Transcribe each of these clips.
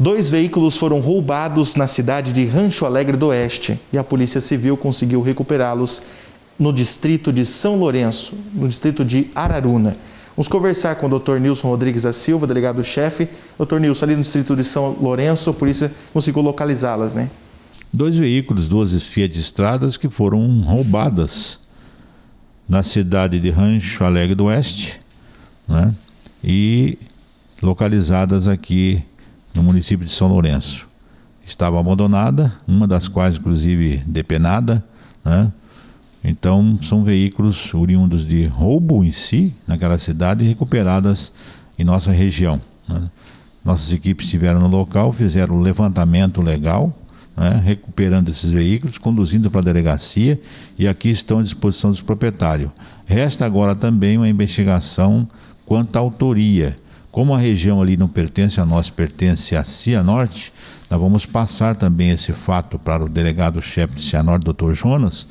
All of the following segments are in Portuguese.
Dois veículos foram roubados na cidade de Rancho Alegre do Oeste e a Polícia Civil conseguiu recuperá-los no distrito de São Lourenço, no distrito de Araruna. Vamos conversar com o Dr. Nilson Rodrigues da Silva, delegado-chefe. Dr. Nilson, ali no distrito de São Lourenço, a polícia conseguiu localizá-las, né? Dois veículos, duas de Estradas que foram roubadas na cidade de Rancho Alegre do Oeste, né? E localizadas aqui no município de São Lourenço. Estava abandonada, uma das quais, inclusive, depenada. Né? Então, são veículos oriundos de roubo em si, naquela cidade, recuperadas em nossa região. Né? Nossas equipes estiveram no local, fizeram o levantamento legal, né? recuperando esses veículos, conduzindo para a delegacia e aqui estão à disposição dos proprietários. Resta agora também uma investigação quanto à autoria como a região ali não pertence a nós, pertence a Cianorte, nós vamos passar também esse fato para o delegado-chefe de Cianorte, doutor Jonas,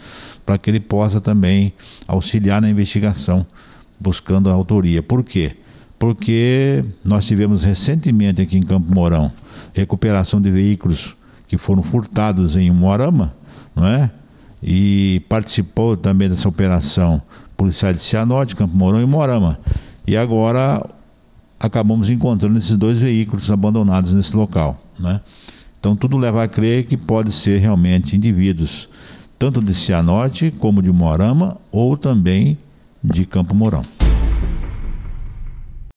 para que ele possa também auxiliar na investigação, buscando a autoria. Por quê? Porque nós tivemos recentemente aqui em Campo Mourão recuperação de veículos que foram furtados em Moarama, não é? E participou também dessa operação policial de Cianorte, Campo Mourão e Morama. E agora acabamos encontrando esses dois veículos abandonados nesse local. Né? Então tudo leva a crer que pode ser realmente indivíduos, tanto de Cianorte como de Morama ou também de Campo Mourão.